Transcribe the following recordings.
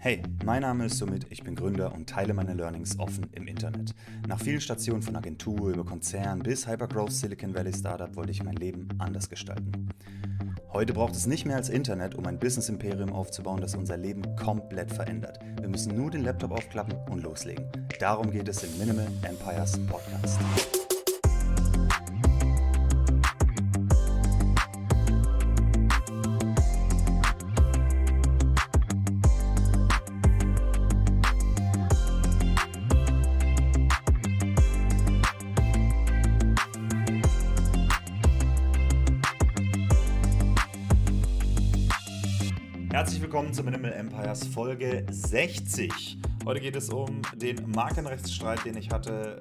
Hey, mein Name ist Sumit, ich bin Gründer und teile meine Learnings offen im Internet. Nach vielen Stationen von Agentur über Konzern bis Hypergrowth Silicon Valley Startup wollte ich mein Leben anders gestalten. Heute braucht es nicht mehr als Internet, um ein Business-Imperium aufzubauen, das unser Leben komplett verändert. Wir müssen nur den Laptop aufklappen und loslegen. Darum geht es im Minimal Empires Podcast. willkommen zu Minimal Empires Folge 60. Heute geht es um den Markenrechtsstreit, den ich hatte.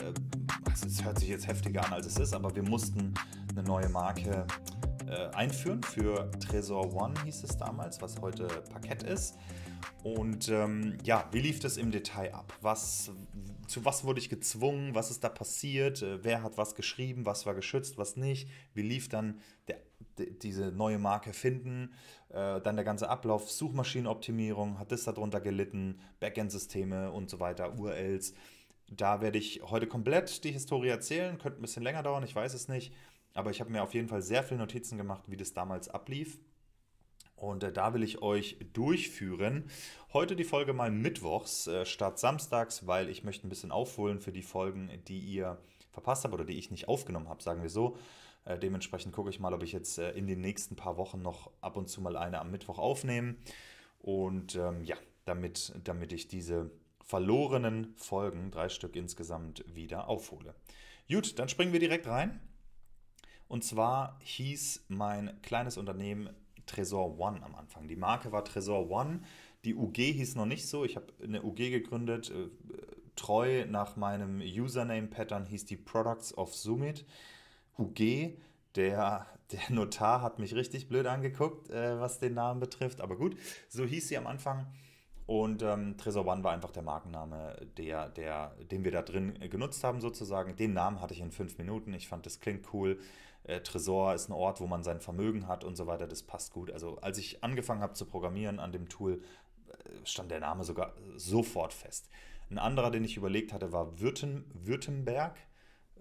Also es hört sich jetzt heftiger an, als es ist, aber wir mussten eine neue Marke äh, einführen für Tresor One hieß es damals, was heute Parkett ist. Und ähm, ja, wie lief das im Detail ab? Was, zu was wurde ich gezwungen? Was ist da passiert? Äh, wer hat was geschrieben? Was war geschützt? Was nicht? Wie lief dann der diese neue Marke finden. Äh, dann der ganze Ablauf, Suchmaschinenoptimierung, hat das darunter gelitten, Backend-Systeme und so weiter, URLs. Da werde ich heute komplett die Historie erzählen, könnte ein bisschen länger dauern, ich weiß es nicht. Aber ich habe mir auf jeden Fall sehr viele Notizen gemacht, wie das damals ablief. Und äh, da will ich euch durchführen. Heute die Folge mal mittwochs äh, statt samstags, weil ich möchte ein bisschen aufholen für die Folgen, die ihr verpasst habt oder die ich nicht aufgenommen habe, sagen wir so. Äh, dementsprechend gucke ich mal, ob ich jetzt äh, in den nächsten paar Wochen noch ab und zu mal eine am Mittwoch aufnehme. Und ähm, ja, damit, damit ich diese verlorenen Folgen, drei Stück insgesamt, wieder aufhole. Gut, dann springen wir direkt rein. Und zwar hieß mein kleines Unternehmen Tresor One am Anfang. Die Marke war Tresor One. Die UG hieß noch nicht so. Ich habe eine UG gegründet. Äh, treu nach meinem Username-Pattern hieß die Products of Summit. UG, der, der Notar hat mich richtig blöd angeguckt, äh, was den Namen betrifft. Aber gut, so hieß sie am Anfang. Und ähm, Tresor One war einfach der Markenname, der, der, den wir da drin genutzt haben, sozusagen. Den Namen hatte ich in fünf Minuten. Ich fand, das klingt cool. Äh, Tresor ist ein Ort, wo man sein Vermögen hat und so weiter. Das passt gut. Also, als ich angefangen habe zu programmieren an dem Tool, äh, stand der Name sogar sofort fest. Ein anderer, den ich überlegt hatte, war Würten, Württemberg.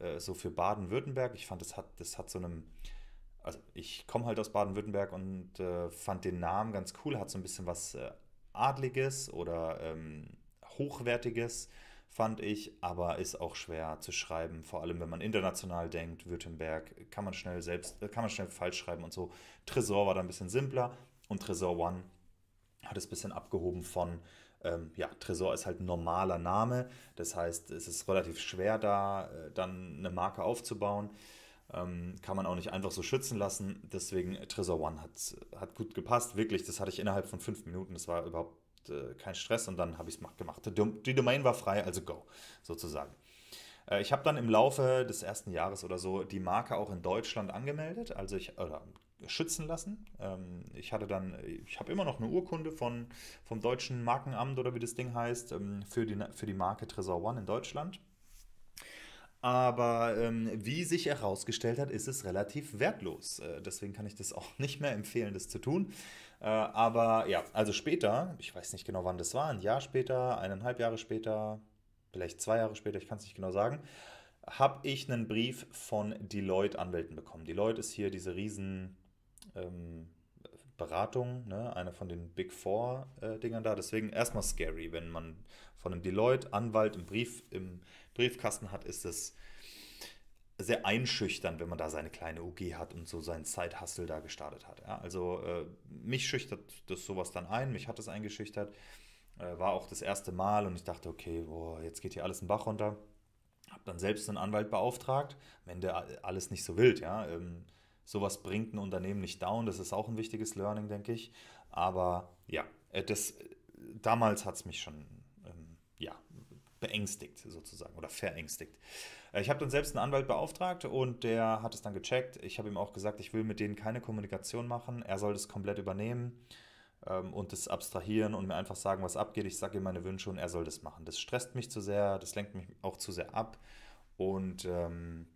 Äh, so für Baden-Württemberg. Ich fand, das hat, das hat so einem, also ich komme halt aus Baden-Württemberg und äh, fand den Namen ganz cool, hat so ein bisschen was äh, Adliges oder ähm, Hochwertiges, fand ich, aber ist auch schwer zu schreiben, vor allem wenn man international denkt, Württemberg, kann man schnell selbst, äh, kann man schnell falsch schreiben und so. Tresor war da ein bisschen simpler und Tresor One hat es ein bisschen abgehoben von ähm, ja, Tresor ist halt ein normaler Name. Das heißt, es ist relativ schwer, da äh, dann eine Marke aufzubauen. Ähm, kann man auch nicht einfach so schützen lassen. Deswegen Tresor One hat, hat gut gepasst. Wirklich, das hatte ich innerhalb von fünf Minuten. Das war überhaupt äh, kein Stress und dann habe ich es gemacht. Die Domain war frei, also go, sozusagen. Äh, ich habe dann im Laufe des ersten Jahres oder so die Marke auch in Deutschland angemeldet. Also ich, oder schützen lassen. Ähm, ich hatte dann, ich habe immer noch eine Urkunde von, vom deutschen Markenamt oder wie das Ding heißt, ähm, für, die, für die Marke Tresor One in Deutschland. Aber ähm, wie sich herausgestellt hat, ist es relativ wertlos. Äh, deswegen kann ich das auch nicht mehr empfehlen, das zu tun. Äh, aber ja, also später, ich weiß nicht genau, wann das war, ein Jahr später, eineinhalb Jahre später, vielleicht zwei Jahre später, ich kann es nicht genau sagen, habe ich einen Brief von Deloitte-Anwälten bekommen. Deloitte ist hier diese riesen ähm, Beratung, ne? einer von den Big Four-Dingern äh, da. Deswegen erstmal scary, wenn man von einem Deloitte-Anwalt im, Brief, im Briefkasten hat, ist es sehr einschüchternd, wenn man da seine kleine UG hat und so seinen Zeithassel da gestartet hat. Ja? Also äh, mich schüchtert das sowas dann ein, mich hat es eingeschüchtert. Äh, war auch das erste Mal und ich dachte, okay, boah, jetzt geht hier alles in Bach runter. Hab dann selbst einen Anwalt beauftragt. wenn der alles nicht so wild, ja. Ähm, sowas bringt ein Unternehmen nicht down. Das ist auch ein wichtiges Learning, denke ich. Aber ja, äh, das, damals hat es mich schon ähm, ja, beängstigt sozusagen oder verängstigt. Äh, ich habe dann selbst einen Anwalt beauftragt und der hat es dann gecheckt. Ich habe ihm auch gesagt, ich will mit denen keine Kommunikation machen. Er soll das komplett übernehmen ähm, und das abstrahieren und mir einfach sagen, was abgeht. Ich sage ihm meine Wünsche und er soll das machen. Das stresst mich zu sehr, das lenkt mich auch zu sehr ab und ähm,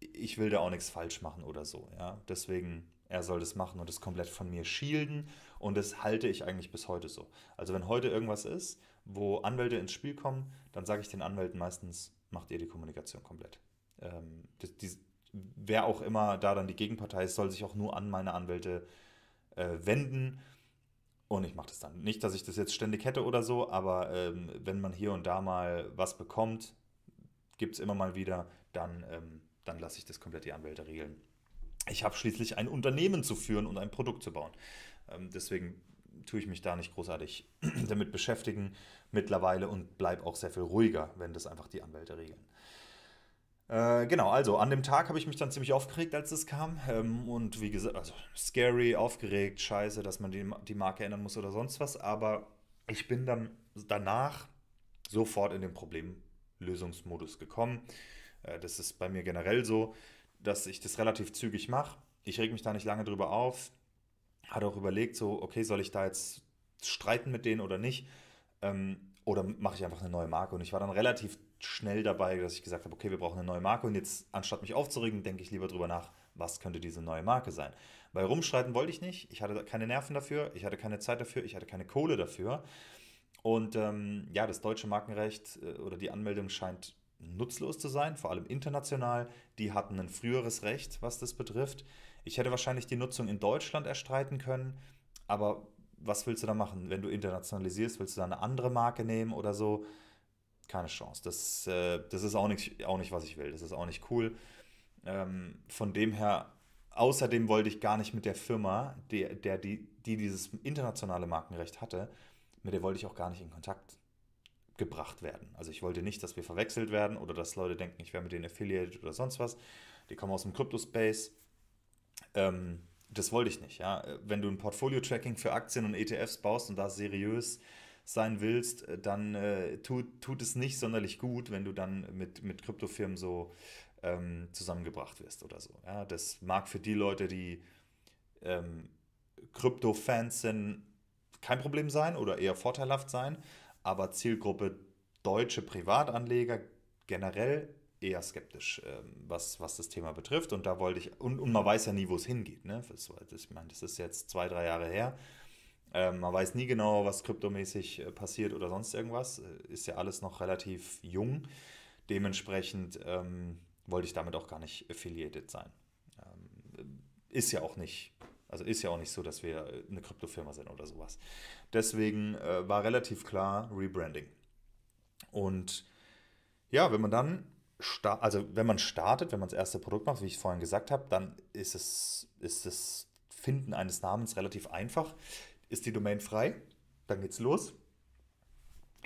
ich will da auch nichts falsch machen oder so. Ja? Deswegen, er soll das machen und das komplett von mir shielden. Und das halte ich eigentlich bis heute so. Also wenn heute irgendwas ist, wo Anwälte ins Spiel kommen, dann sage ich den Anwälten meistens, macht ihr die Kommunikation komplett. Ähm, die, die, wer auch immer da dann die Gegenpartei ist, soll sich auch nur an meine Anwälte äh, wenden. Und ich mache das dann. Nicht, dass ich das jetzt ständig hätte oder so, aber ähm, wenn man hier und da mal was bekommt, gibt es immer mal wieder, dann ähm, dann lasse ich das komplett die Anwälte regeln. Ich habe schließlich ein Unternehmen zu führen und ein Produkt zu bauen. Ähm, deswegen tue ich mich da nicht großartig damit beschäftigen mittlerweile und bleibe auch sehr viel ruhiger, wenn das einfach die Anwälte regeln. Äh, genau, also an dem Tag habe ich mich dann ziemlich aufgeregt, als es kam. Ähm, und wie gesagt, also scary, aufgeregt, scheiße, dass man die, die Marke ändern muss oder sonst was. Aber ich bin dann danach sofort in den Problemlösungsmodus gekommen. Äh, das ist bei mir generell so, dass ich das relativ zügig mache. Ich reg mich da nicht lange drüber auf. Hatte auch überlegt, so, okay, soll ich da jetzt streiten mit denen oder nicht? Ähm, oder mache ich einfach eine neue Marke? Und ich war dann relativ schnell dabei, dass ich gesagt habe, okay, wir brauchen eine neue Marke. Und jetzt, anstatt mich aufzuregen, denke ich lieber drüber nach, was könnte diese neue Marke sein. Weil rumstreiten wollte ich nicht. Ich hatte keine Nerven dafür, ich hatte keine Zeit dafür, ich hatte keine Kohle dafür. Und ähm, ja, das deutsche Markenrecht äh, oder die Anmeldung scheint nutzlos zu sein, vor allem international. Die hatten ein früheres Recht, was das betrifft. Ich hätte wahrscheinlich die Nutzung in Deutschland erstreiten können, aber was willst du da machen? Wenn du internationalisierst, willst du da eine andere Marke nehmen oder so? Keine Chance. Das, äh, das ist auch nicht, auch nicht, was ich will. Das ist auch nicht cool. Ähm, von dem her, außerdem wollte ich gar nicht mit der Firma, der, der die, die dieses internationale Markenrecht hatte, mit der wollte ich auch gar nicht in Kontakt gebracht werden. Also ich wollte nicht, dass wir verwechselt werden oder dass Leute denken, ich wäre mit denen affiliated oder sonst was. Die kommen aus dem Crypto-Space. Ähm, das wollte ich nicht. Ja? Wenn du ein Portfolio-Tracking für Aktien und ETFs baust und da seriös sein willst, äh, dann äh, tut, tut es nicht sonderlich gut, wenn du dann mit, mit Kryptofirmen so ähm, zusammengebracht wirst oder so. Ja? Das mag für die Leute, die ähm, Krypto-Fans ähm, sind, kein Problem sein oder eher vorteilhaft sein aber Zielgruppe deutsche Privatanleger generell eher skeptisch, ähm, was, was das Thema betrifft. Und da wollte ich, und, und man weiß ja nie, wo es hingeht. Ne? Das, das, ich meine, das ist jetzt zwei, drei Jahre her. Ähm, man weiß nie genau, was kryptomäßig äh, passiert oder sonst irgendwas. Äh, ist ja alles noch relativ jung. Dementsprechend ähm, wollte ich damit auch gar nicht affiliated sein. Ähm, ist ja auch nicht also ist ja auch nicht so, dass wir äh, eine Kryptofirma sind oder sowas. Deswegen äh, war relativ klar Rebranding. Und ja, wenn man dann also wenn man startet, wenn man das erste Produkt macht, wie ich vorhin gesagt habe, dann ist es ist das Finden eines Namens relativ einfach. Ist die Domain frei, dann geht's los.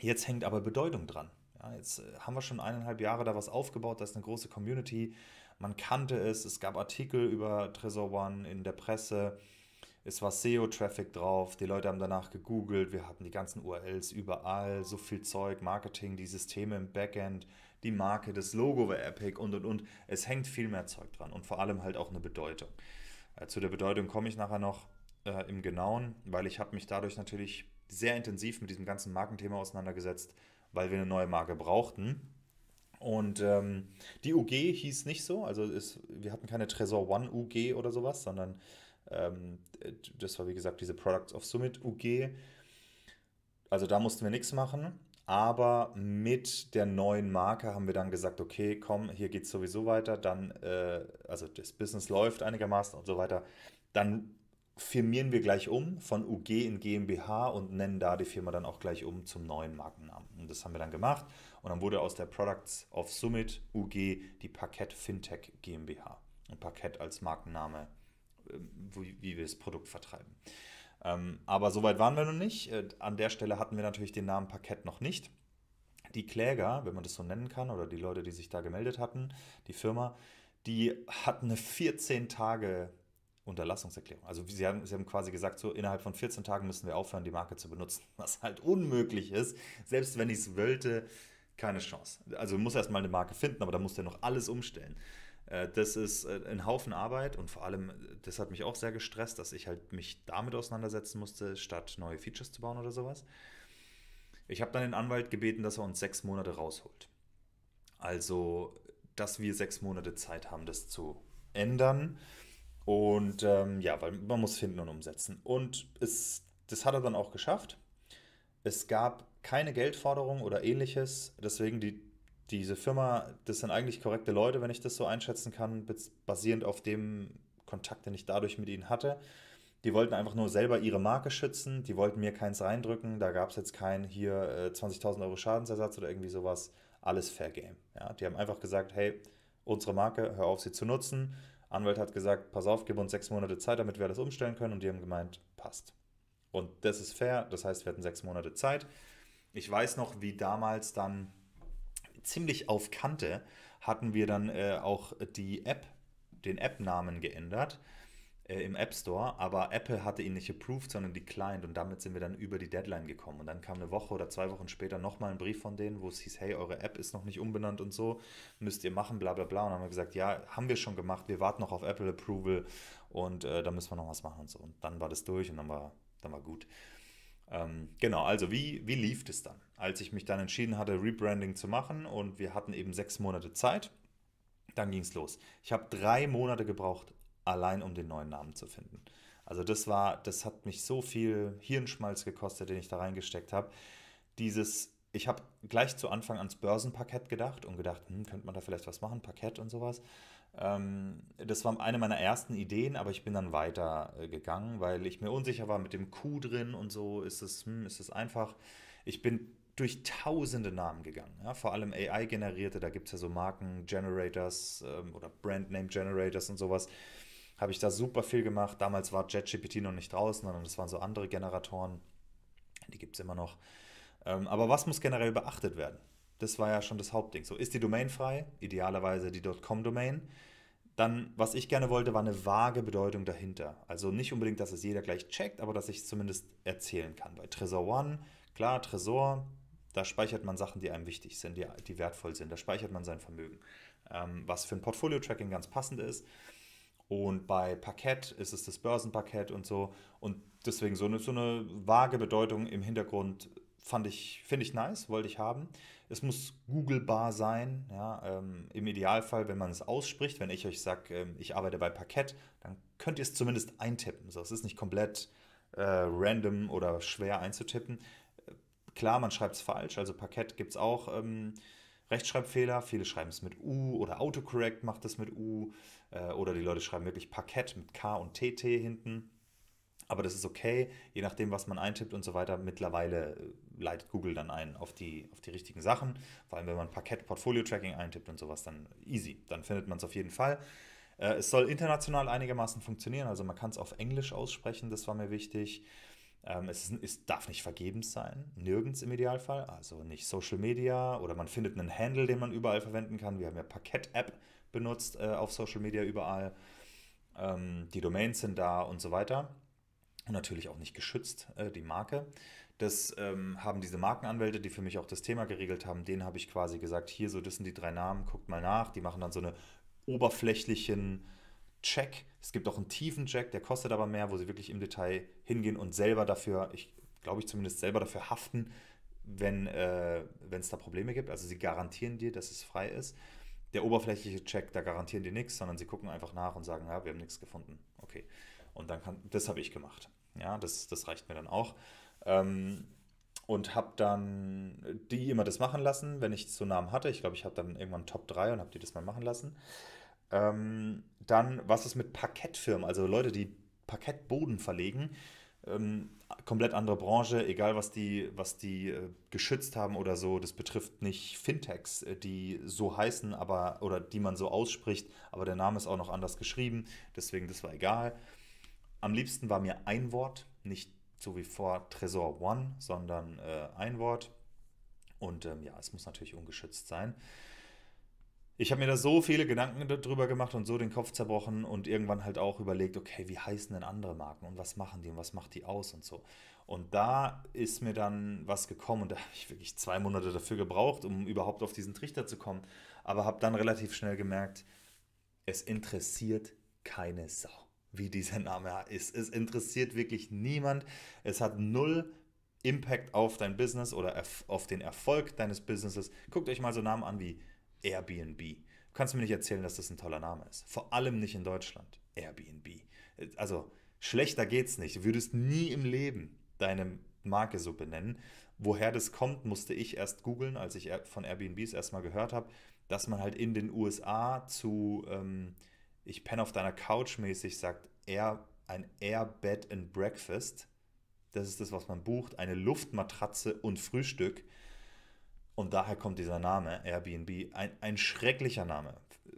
Jetzt hängt aber Bedeutung dran. Ja, jetzt äh, haben wir schon eineinhalb Jahre da was aufgebaut, da ist eine große Community, man kannte es, es gab Artikel über Trezor One in der Presse, es war SEO-Traffic drauf, die Leute haben danach gegoogelt, wir hatten die ganzen URLs überall, so viel Zeug, Marketing, die Systeme im Backend, die Marke, das Logo war Epic und und und. Es hängt viel mehr Zeug dran und vor allem halt auch eine Bedeutung. Äh, zu der Bedeutung komme ich nachher noch äh, im Genauen, weil ich habe mich dadurch natürlich sehr intensiv mit diesem ganzen Markenthema auseinandergesetzt, weil wir eine neue Marke brauchten und ähm, die UG hieß nicht so, also ist, wir hatten keine Tresor One UG oder sowas, sondern ähm, das war wie gesagt diese Products of Summit UG. Also da mussten wir nichts machen, aber mit der neuen Marke haben wir dann gesagt, okay, komm, hier geht es sowieso weiter, dann, äh, also das Business läuft einigermaßen und so weiter. Dann firmieren wir gleich um von UG in GmbH und nennen da die Firma dann auch gleich um zum neuen Markennamen. Und das haben wir dann gemacht und dann wurde aus der Products of Summit UG die Parkett Fintech GmbH. Und Parkett als Markenname, ähm, wie, wir das Produkt vertreiben. Ähm, aber soweit waren wir noch nicht. Äh, an der Stelle hatten wir natürlich den Namen Parkett noch nicht. Die Kläger, wenn man das so nennen kann, oder die Leute, die sich da gemeldet hatten, die Firma, die hatten eine 14 Tage Unterlassungserklärung. Also sie haben, sie haben quasi gesagt, so innerhalb von 14 Tagen müssen wir aufhören, die Marke zu benutzen, was halt unmöglich ist. Selbst wenn ich es wollte, keine Chance. Also muss erstmal eine Marke finden, aber da muss der noch alles umstellen. Äh, das ist äh, ein Haufen Arbeit und vor allem, das hat mich auch sehr gestresst, dass ich halt mich damit auseinandersetzen musste, statt neue Features zu bauen oder sowas. Ich habe dann den Anwalt gebeten, dass er uns sechs Monate rausholt. Also, dass wir sechs Monate Zeit haben, das zu ändern. Und ähm, ja, weil man muss finden und umsetzen. Und es, das hat er dann auch geschafft. Es gab keine Geldforderung oder ähnliches. Deswegen die, diese Firma, das sind eigentlich korrekte Leute, wenn ich das so einschätzen kann, basierend auf dem Kontakt, den ich dadurch mit ihnen hatte. Die wollten einfach nur selber ihre Marke schützen, die wollten mir keins reindrücken, da gab es jetzt kein hier 20.000 äh, Euro Schadensersatz oder irgendwie sowas, alles Fair Game. Ja, die haben einfach gesagt, hey, unsere Marke, hör auf sie zu nutzen. Anwalt hat gesagt, pass auf, gib uns sechs Monate Zeit, damit wir das umstellen können und die haben gemeint, passt. Und das ist fair, das heißt, wir hatten sechs Monate Zeit ich weiß noch, wie damals dann ziemlich auf Kante hatten wir dann äh, auch die App, den App-Namen geändert äh, im App Store, aber Apple hatte ihn nicht approved, sondern die Client und damit sind wir dann über die Deadline gekommen. Und dann kam eine Woche oder zwei Wochen später nochmal ein Brief von denen, wo es hieß, hey, eure App ist noch nicht umbenannt und so, müsst ihr machen, bla bla bla. Und dann haben wir gesagt, ja, haben wir schon gemacht, wir warten noch auf Apple Approval und äh, da müssen wir noch was machen und so. Und dann war das durch und dann war, dann war gut. Ähm, genau, also wie, wie lief das dann? Als ich mich dann entschieden hatte, Rebranding zu machen und wir hatten eben sechs Monate Zeit, dann ging es los. Ich habe drei Monate gebraucht, allein um den neuen Namen zu finden. Also das war, das hat mich so viel Hirnschmalz gekostet, den ich da reingesteckt habe. Dieses, ich habe gleich zu Anfang ans Börsenparkett gedacht und gedacht, hm, könnte man da vielleicht was machen, Parkett und sowas. Ähm, das war eine meiner ersten Ideen, aber ich bin dann weitergegangen, äh, weil ich mir unsicher war mit dem Q drin und so. Ist es, hm, ist es einfach? Ich bin durch tausende Namen gegangen, ja? vor allem AI-generierte. Da gibt es ja so Marken-Generators ähm, oder Brand-Name-Generators und sowas. Habe ich da super viel gemacht. Damals war JetGPT noch nicht draußen, sondern es waren so andere Generatoren. Die gibt es immer noch. Ähm, aber was muss generell beachtet werden? Das war ja schon das Hauptding. So, ist die Domain frei? Idealerweise die .com-Domain. Dann, was ich gerne wollte, war eine vage Bedeutung dahinter. Also nicht unbedingt, dass es jeder gleich checkt, aber dass ich es zumindest erzählen kann. Bei Tresor One, klar, Tresor, da speichert man Sachen, die einem wichtig sind, die, die wertvoll sind. Da speichert man sein Vermögen, ähm, was für ein Portfolio-Tracking ganz passend ist. Und bei Parkett ist es das Börsenparkett und so. Und deswegen so eine, so eine vage Bedeutung im Hintergrund fand ich, finde ich nice, wollte ich haben. Es muss googlebar sein, ja, ähm, im Idealfall, wenn man es ausspricht, wenn ich euch sage, ähm, ich arbeite bei Parkett, dann könnt ihr es zumindest eintippen. So, es ist nicht komplett äh, random oder schwer einzutippen. Äh, klar, man schreibt es falsch, also Parkett gibt es auch ähm, Rechtschreibfehler, viele schreiben es mit U oder Autocorrect macht es mit U äh, oder die Leute schreiben wirklich Parkett mit K und TT hinten. Aber das ist okay, je nachdem, was man eintippt und so weiter. Mittlerweile äh, leitet Google dann ein auf die, auf die richtigen Sachen. Vor allem, wenn man Parkett-Portfolio-Tracking eintippt und sowas, dann easy. Dann findet man es auf jeden Fall. Äh, es soll international einigermaßen funktionieren, also man kann es auf Englisch aussprechen, das war mir wichtig. Ähm, es, ist, es, darf nicht vergebens sein, nirgends im Idealfall, also nicht Social Media oder man findet einen Handle, den man überall verwenden kann. Wir haben ja Parkett-App benutzt äh, auf Social Media überall. Ähm, die Domains sind da und so weiter und natürlich auch nicht geschützt, äh, die Marke. Das ähm, haben diese Markenanwälte, die für mich auch das Thema geregelt haben, denen habe ich quasi gesagt, hier so, das sind die drei Namen, guckt mal nach. Die machen dann so einen oberflächlichen Check. Es gibt auch einen tiefen Check, der kostet aber mehr, wo sie wirklich im Detail hingehen und selber dafür, ich glaube ich zumindest selber dafür haften, wenn äh, es da Probleme gibt. Also sie garantieren dir, dass es frei ist. Der oberflächliche Check, da garantieren die nichts, sondern sie gucken einfach nach und sagen, ja, wir haben nichts gefunden. Okay. Und dann kann, das habe ich gemacht. Ja, das, das reicht mir dann auch. Ähm, und habe dann die immer das machen lassen, wenn ich so Namen hatte. Ich glaube, ich habe dann irgendwann Top 3 und habe die das mal machen lassen. Ähm, dann, was ist mit Parkettfirmen? Also Leute, die Parkettboden verlegen. Ähm, komplett andere Branche, egal was die, was die äh, geschützt haben oder so. Das betrifft nicht Fintechs, äh, die so heißen, aber oder die man so ausspricht, aber der Name ist auch noch anders geschrieben. Deswegen, das war egal. Am liebsten war mir ein Wort, nicht so wie vor Tresor One, sondern äh, ein Wort. Und ähm, ja, es muss natürlich ungeschützt sein. Ich habe mir da so viele Gedanken darüber gemacht und so den Kopf zerbrochen und irgendwann halt auch überlegt, okay, wie heißen denn andere Marken und was machen die und was macht die aus und so. Und da ist mir dann was gekommen und da habe ich wirklich zwei Monate dafür gebraucht, um überhaupt auf diesen Trichter zu kommen. Aber habe dann relativ schnell gemerkt, es interessiert keine Sau wie dieser Name ist. Es interessiert wirklich niemand. Es hat null Impact auf dein Business oder auf den Erfolg deines Businesses. Guckt euch mal so Namen an wie Airbnb. Du kannst mir nicht erzählen, dass das ein toller Name ist. Vor allem nicht in Deutschland. Airbnb. Also schlechter geht's nicht. Du würdest nie im Leben deine Marke so benennen. Woher das kommt, musste ich erst googeln, als ich von Airbnbs erstmal gehört habe, dass man halt in den USA zu ähm, ich penne auf deiner Couch mäßig, sagt Air, ein Air Bed and Breakfast. Das ist das, was man bucht, eine Luftmatratze und Frühstück. Und daher kommt dieser Name, Airbnb, ein, ein schrecklicher Name,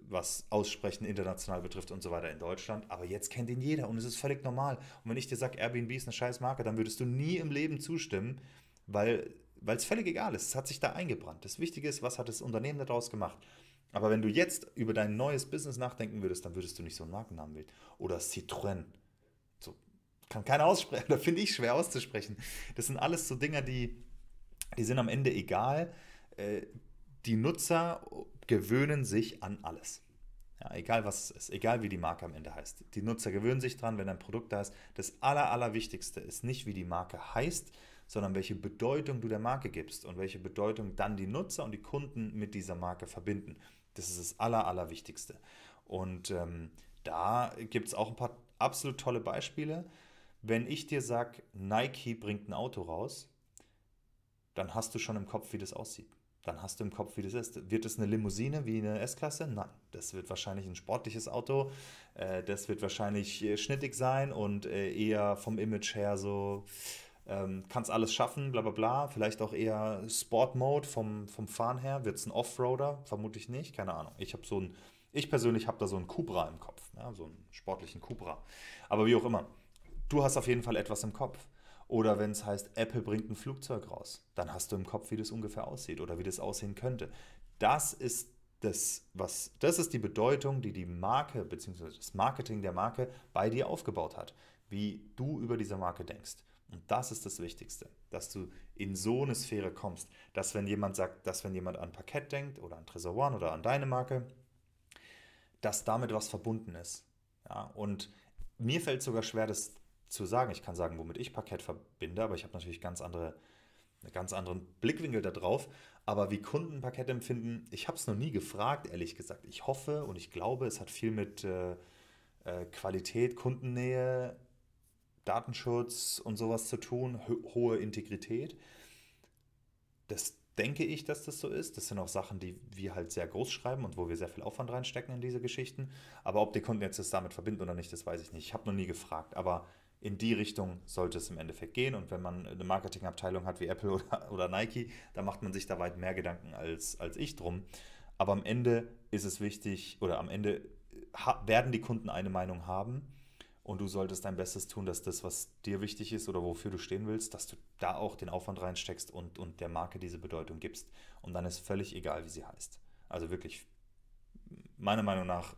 was Aussprechen international betrifft und so weiter in Deutschland. Aber jetzt kennt ihn jeder und es ist völlig normal. Und wenn ich dir sage, Airbnb ist eine scheiß Marke, dann würdest du nie im Leben zustimmen, weil es völlig egal ist. Es hat sich da eingebrannt. Das Wichtige ist, was hat das Unternehmen daraus gemacht? Aber wenn du jetzt über dein neues Business nachdenken würdest, dann würdest du nicht so einen Markennamen wählen. Oder Citroën. So, kann keiner aussprechen, da finde ich schwer auszusprechen. Das sind alles so Dinger, die, die sind am Ende egal. Äh, die Nutzer gewöhnen sich an alles. Ja, egal was es ist, egal wie die Marke am Ende heißt. Die Nutzer gewöhnen sich dran, wenn ein Produkt da ist. Das Aller, Allerwichtigste ist nicht, wie die Marke heißt, sondern welche Bedeutung du der Marke gibst und welche Bedeutung dann die Nutzer und die Kunden mit dieser Marke verbinden. Das ist das Aller, Allerwichtigste. Und ähm, da gibt es auch ein paar absolut tolle Beispiele. Wenn ich dir sage, Nike bringt ein Auto raus, dann hast du schon im Kopf, wie das aussieht. Dann hast du im Kopf, wie das ist. Wird es eine Limousine wie eine S-Klasse? Nein, das wird wahrscheinlich ein sportliches Auto. Äh, das wird wahrscheinlich äh, schnittig sein und äh, eher vom Image her so ähm, kannst alles schaffen, bla bla bla. Vielleicht auch eher Sport-Mode vom, vom Fahren her. Wird es ein Offroader? Vermutlich nicht, keine Ahnung. Ich habe so ein, ich persönlich habe da so einen Cupra im Kopf, ja, ne? so einen sportlichen Cupra. Aber wie auch immer, du hast auf jeden Fall etwas im Kopf. Oder wenn es heißt, Apple bringt ein Flugzeug raus, dann hast du im Kopf, wie das ungefähr aussieht oder wie das aussehen könnte. Das ist das, was, das ist die Bedeutung, die die Marke bzw. das Marketing der Marke bei dir aufgebaut hat, wie du über diese Marke denkst. Und das ist das Wichtigste, dass du in so eine Sphäre kommst, dass wenn jemand sagt, dass wenn jemand an Parkett denkt oder an Tresor One oder an deine Marke, dass damit was verbunden ist. Ja, und mir fällt sogar schwer, das zu sagen. Ich kann sagen, womit ich Parkett verbinde, aber ich habe natürlich ganz andere, einen ganz anderen Blickwinkel da drauf. Aber wie Kunden Parkett empfinden, ich habe es noch nie gefragt, ehrlich gesagt. Ich hoffe und ich glaube, es hat viel mit äh, äh Qualität, Kundennähe, Datenschutz und sowas zu tun, hohe Integrität. Das denke ich, dass das so ist. Das sind auch Sachen, die wir halt sehr groß schreiben und wo wir sehr viel Aufwand reinstecken in diese Geschichten. Aber ob die Kunden jetzt das damit verbinden oder nicht, das weiß ich nicht. Ich habe noch nie gefragt, aber in die Richtung sollte es im Endeffekt gehen. Und wenn man eine Marketingabteilung hat wie Apple oder, oder Nike, dann macht man sich da weit mehr Gedanken als, als ich drum. Aber am Ende ist es wichtig oder am Ende äh, werden die Kunden eine Meinung haben und du solltest dein Bestes tun, dass das, was dir wichtig ist oder wofür du stehen willst, dass du da auch den Aufwand reinsteckst und, und der Marke diese Bedeutung gibst. Und dann ist völlig egal, wie sie heißt. Also wirklich, meiner Meinung nach,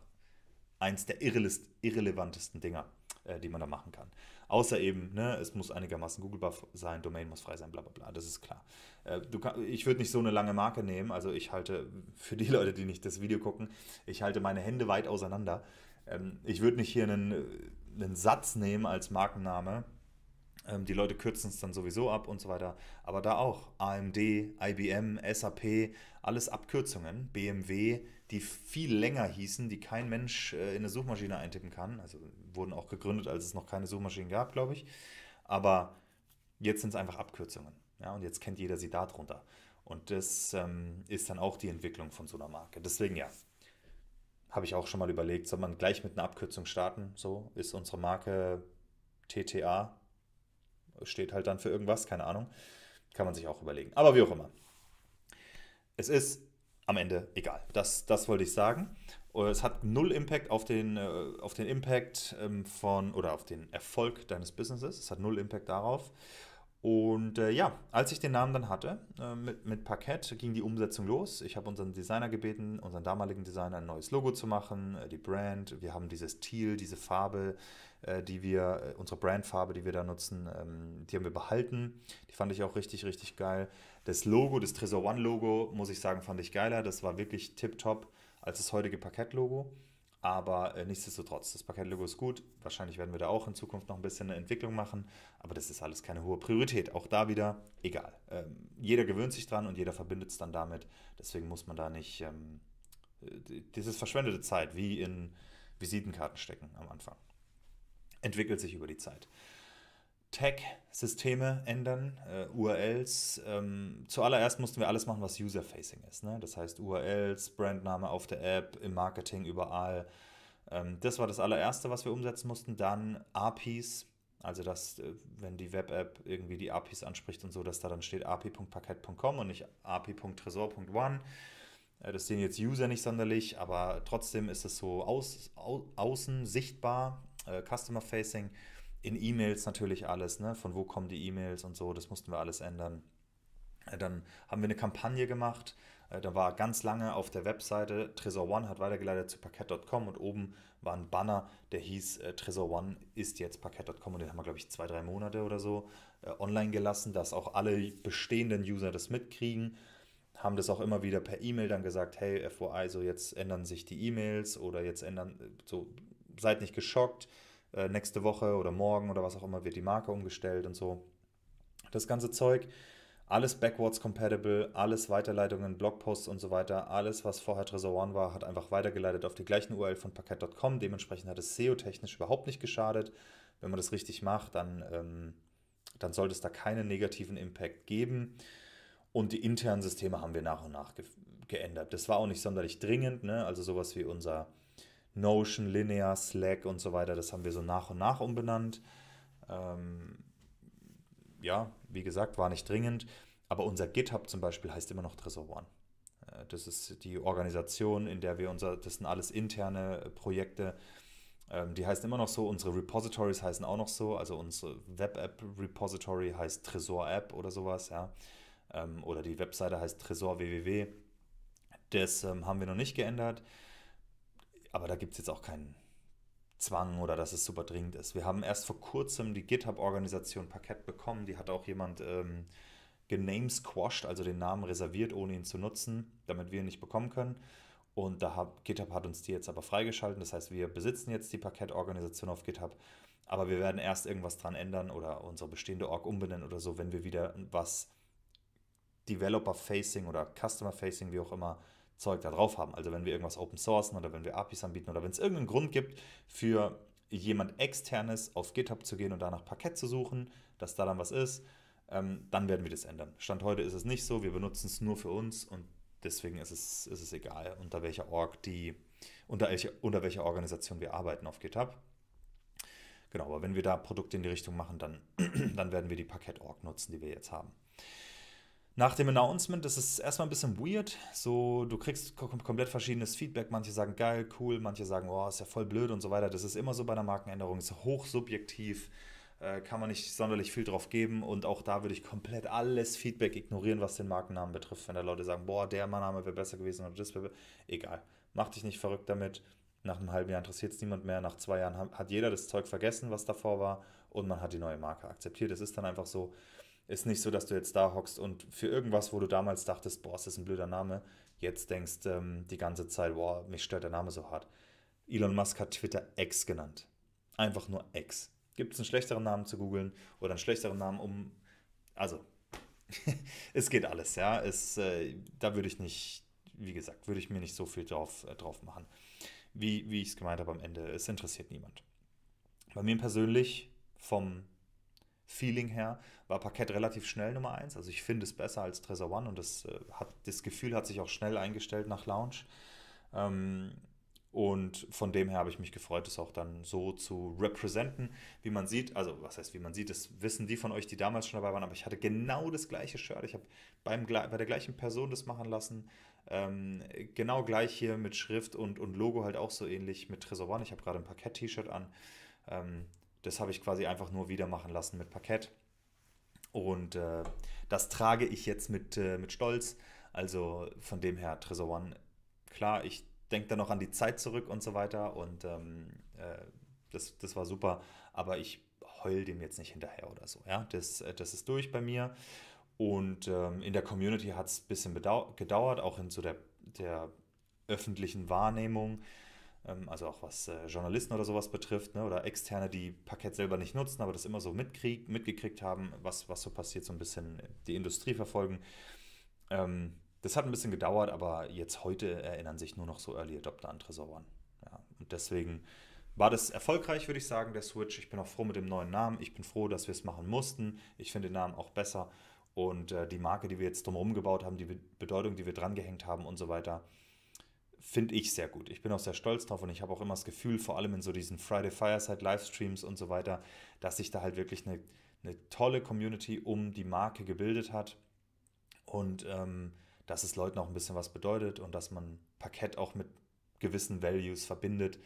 eins der irrelevantesten Dinger, äh, die man da machen kann. Außer eben, ne, es muss einigermaßen googlebar sein, Domain muss frei sein, bla bla bla, das ist klar. Äh, kann, ich würde nicht so eine lange Marke nehmen, also ich halte, für die Leute, die nicht das Video gucken, ich halte meine Hände weit auseinander. Ähm, ich würde nicht hier einen äh, einen Satz nehmen als Markenname. Ähm, die Leute kürzen es dann sowieso ab und so weiter. Aber da auch AMD, IBM, SAP, alles Abkürzungen. BMW, die viel länger hießen, die kein Mensch äh, in eine Suchmaschine eintippen kann. Also wurden auch gegründet, als es noch keine Suchmaschinen gab, glaube ich. Aber jetzt sind es einfach Abkürzungen. Ja, und jetzt kennt jeder sie darunter. Und das ähm, ist dann auch die Entwicklung von so einer Marke. Deswegen ja, habe ich auch schon mal überlegt, soll man gleich mit einer Abkürzung starten? So ist unsere Marke TTA, steht halt dann für irgendwas, keine Ahnung. Kann man sich auch überlegen. Aber wie auch immer. Es ist am Ende egal. Das, das wollte ich sagen. Es hat null Impact auf den, äh, auf den Impact ähm, von oder auf den Erfolg deines Businesses. Es hat null Impact darauf. Und äh, ja, als ich den Namen dann hatte, äh, mit, mit Parkett ging die Umsetzung los. Ich habe unseren Designer gebeten, unseren damaligen Designer ein neues Logo zu machen, äh, die Brand. Wir haben dieses Teal, diese Farbe, äh, die wir, äh, unsere Brandfarbe, die wir da nutzen, ähm, die haben wir behalten. Die fand ich auch richtig, richtig geil. Das Logo, das Tresor One Logo, muss ich sagen, fand ich geiler. Das war wirklich tip top als das heutige Parkett-Logo. Aber äh, nichtsdestotrotz, das Parkett-Logo ist gut. Wahrscheinlich werden wir da auch in Zukunft noch ein bisschen eine Entwicklung machen. Aber das ist alles keine hohe Priorität. Auch da wieder, egal. Ähm, jeder gewöhnt sich dran und jeder verbindet es dann damit. Deswegen muss man da nicht. Ähm, das ist verschwendete Zeit, wie in Visitenkarten stecken am Anfang. Entwickelt sich über die Zeit. Tag-Systeme ändern, äh, URLs. Ähm, zuallererst mussten wir alles machen, was User-Facing ist. Ne? Das heißt URLs, Brandname auf der App, im Marketing überall. Ähm, das war das allererste, was wir umsetzen mussten. Dann APIs, also dass, äh, wenn die Web-App irgendwie die APIs anspricht und so, dass da dann steht api.parkett.com und nicht api.tresor.one. Äh, das sehen jetzt User nicht sonderlich, aber trotzdem ist es so aus, au, außen sichtbar, äh, Customer-Facing. In E-Mails natürlich alles, ne? von wo kommen die E-Mails und so, das mussten wir alles ändern. Äh, dann haben wir eine Kampagne gemacht. Äh, da war ganz lange auf der Webseite Tresor One hat weitergeleitet zu Parkett.com und oben war ein Banner, der hieß äh, Tresor One ist jetzt Parkett.com und den haben wir, glaube ich, zwei, drei Monate oder so online gelassen, dass auch alle bestehenden User das mitkriegen. Haben das auch immer wieder per E-Mail dann gesagt: Hey, FOI, so jetzt ändern sich die E-Mails oder jetzt ändern, so seid nicht geschockt äh, nächste Woche oder morgen oder was auch immer wird die Marke umgestellt und so. Das ganze Zeug, alles backwards compatible, alles Weiterleitungen, Blogposts und so weiter, alles, was vorher Trezor One war, hat einfach weitergeleitet auf die gleichen URL von Parkett.com. Dementsprechend hat es SEO-technisch überhaupt nicht geschadet. Wenn man das richtig macht, dann, ähm, dann sollte es da keinen negativen Impact geben. Und die internen Systeme haben wir nach und nach ge geändert. Das war auch nicht sonderlich dringend, ne? also sowas wie unser Notion, Linear, Slack und so weiter. Das haben wir so nach und nach umbenannt. Ähm, ja, wie gesagt, war nicht dringend. Aber unser GitHub zum Beispiel heißt immer noch Trezor One. Äh, das ist die Organisation, in der wir unser, das sind alles interne Projekte. Ähm, die heißen immer noch so, unsere Repositories heißen auch noch so, also unsere Web-App-Repository heißt Tresor-App oder sowas, ja. Ähm, oder die Webseite heißt Tresor www. Das ähm, haben wir noch nicht geändert aber da gibt es jetzt auch keinen Zwang oder dass es super dringend ist. Wir haben erst vor kurzem die GitHub-Organisation Parkett bekommen. Die hat auch jemand ähm, genamesquashed, also den Namen reserviert, ohne ihn zu nutzen, damit wir ihn nicht bekommen können. Und da hat, GitHub hat uns die jetzt aber freigeschalten. Das heißt, wir besitzen jetzt die Parkett-Organisation auf GitHub. Aber wir werden erst irgendwas dran ändern oder unsere bestehende Org umbenennen oder so, wenn wir wieder was Developer-Facing oder Customer-Facing, wie auch immer, Zeug da drauf haben. Also wenn wir irgendwas open sourcen oder wenn wir APIs anbieten oder wenn es irgendeinen Grund gibt für jemand externes auf GitHub zu gehen und danach Parkett zu suchen, dass da dann was ist, ähm, dann werden wir das ändern. Stand heute ist es nicht so, wir benutzen es nur für uns und deswegen ist es, ist es egal, unter welcher Org die, unter, welche, unter welcher Organisation wir arbeiten auf GitHub. Genau, aber wenn wir da Produkte in die Richtung machen, dann, dann werden wir die Parkett-Org nutzen, die wir jetzt haben. Nach dem Announcement ist es erstmal ein bisschen weird. So, du kriegst kom komplett verschiedenes Feedback. Manche sagen geil, cool, manche sagen, boah, ist ja voll blöd und so weiter. Das ist immer so bei einer Markenänderung, ist hochsubjektiv, äh, kann man nicht sonderlich viel drauf geben. Und auch da würde ich komplett alles Feedback ignorieren, was den Markennamen betrifft. Wenn da Leute sagen, boah, der Name wäre besser gewesen oder das wäre. Egal. Mach dich nicht verrückt damit. Nach einem halben Jahr interessiert es niemand mehr. Nach zwei Jahren hat jeder das Zeug vergessen, was davor war. Und man hat die neue Marke akzeptiert. Es ist dann einfach so. Ist nicht so, dass du jetzt da hockst und für irgendwas, wo du damals dachtest, boah, ist das ein blöder Name, jetzt denkst ähm, die ganze Zeit, boah, mich stört der Name so hart. Elon Musk hat Twitter X genannt. Einfach nur X. Gibt es einen schlechteren Namen zu googeln oder einen schlechteren Namen um. Also, es geht alles, ja. Es, äh, da würde ich nicht, wie gesagt, würde ich mir nicht so viel drauf, äh, drauf machen. Wie, wie ich es gemeint habe am Ende, es interessiert niemand. Bei mir persönlich, vom Feeling her war Parkett relativ schnell Nummer 1. Also ich finde es besser als Trezor One und das, äh, hat, das Gefühl hat sich auch schnell eingestellt nach Lounge. Ähm, und von dem her habe ich mich gefreut, es auch dann so zu representen. Wie man sieht, also was heißt, wie man sieht, das wissen die von euch, die damals schon dabei waren, aber ich hatte genau das gleiche Shirt. Ich habe beim, bei der gleichen Person das machen lassen. Ähm, genau gleich hier mit Schrift und, und Logo halt auch so ähnlich mit Tresor One. Ich habe gerade ein Parkett-T-Shirt an. Ähm, das habe ich quasi einfach nur wieder machen lassen mit Parkett. Und äh, das trage ich jetzt mit, äh, mit Stolz. Also von dem her, Tresor One, klar, ich denke da noch an die Zeit zurück und so weiter. Und ähm, äh, das, das war super. Aber ich heul dem jetzt nicht hinterher oder so. Ja? Das, äh, das ist durch bei mir. Und ähm, in der Community hat es ein bisschen gedauert, auch in so der, der öffentlichen Wahrnehmung. Ähm, also auch was äh, Journalisten oder sowas betrifft, ne, oder Externe, die Parkett selber nicht nutzen, aber das immer so mitkrieg, mitgekriegt haben, was, was so passiert, so ein bisschen die Industrie verfolgen. Ähm, das hat ein bisschen gedauert, aber jetzt heute erinnern sich nur noch so Early Adopter an Tresoren. Ja, und deswegen war das erfolgreich, würde ich sagen, der Switch. Ich bin auch froh mit dem neuen Namen. Ich bin froh, dass wir es machen mussten. Ich finde den Namen auch besser. Und äh, die Marke, die wir jetzt drumherum gebaut haben, die Bedeutung, die wir drangehängt haben und so weiter, finde ich sehr gut. Ich bin auch sehr stolz drauf und ich habe auch immer das Gefühl, vor allem in so diesen Friday Fireside Livestreams und so weiter, dass sich da halt wirklich eine, eine tolle Community um die Marke gebildet hat und ähm, dass es Leuten auch ein bisschen was bedeutet und dass man Parkett auch mit gewissen Values verbindet,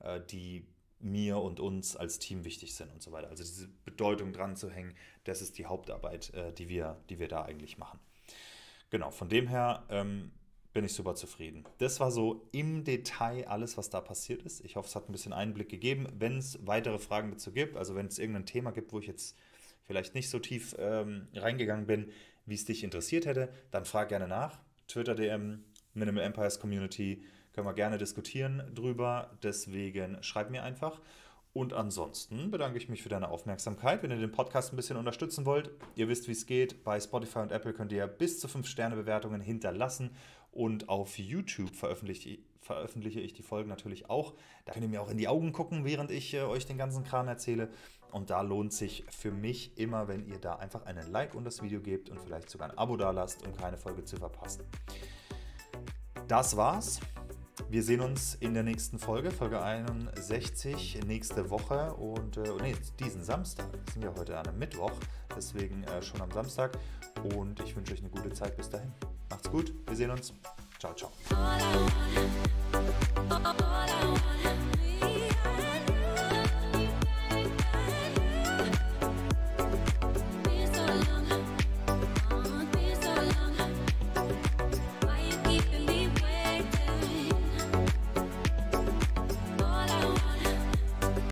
äh, die mir und uns als Team wichtig sind und so weiter. Also diese Bedeutung dran zu hängen, das ist die Hauptarbeit, äh, die, wir, die wir da eigentlich machen. Genau, von dem her ähm, bin ich super zufrieden. Das war so im Detail alles, was da passiert ist. Ich hoffe, es hat ein bisschen Einblick gegeben. Wenn es weitere Fragen dazu gibt, also wenn es irgendein Thema gibt, wo ich jetzt vielleicht nicht so tief ähm, reingegangen bin, wie es dich interessiert hätte, dann frag gerne nach. Twitter DM, Minimal Empires Community, können wir gerne diskutieren drüber. Deswegen schreib mir einfach. Und ansonsten bedanke ich mich für deine Aufmerksamkeit. Wenn ihr den Podcast ein bisschen unterstützen wollt, ihr wisst, wie es geht. Bei Spotify und Apple könnt ihr bis zu 5 Sterne Bewertungen hinterlassen und auf YouTube veröffentliche, veröffentliche ich die Folgen natürlich auch. Da könnt ihr mir auch in die Augen gucken, während ich äh, euch den ganzen Kram erzähle. Und da lohnt sich für mich immer, wenn ihr da einfach einen Like und das Video gebt und vielleicht sogar ein Abo da lasst, um keine Folge zu verpassen. Das war's. Wir sehen uns in der nächsten Folge, Folge 61, nächste Woche und äh, oh nee, diesen Samstag. Wir Sind ja heute an einem Mittwoch, deswegen äh, schon am Samstag. Und ich wünsche euch eine gute Zeit. Bis dahin. Macht's gut. Wir sehen uns. Ciao, ciao.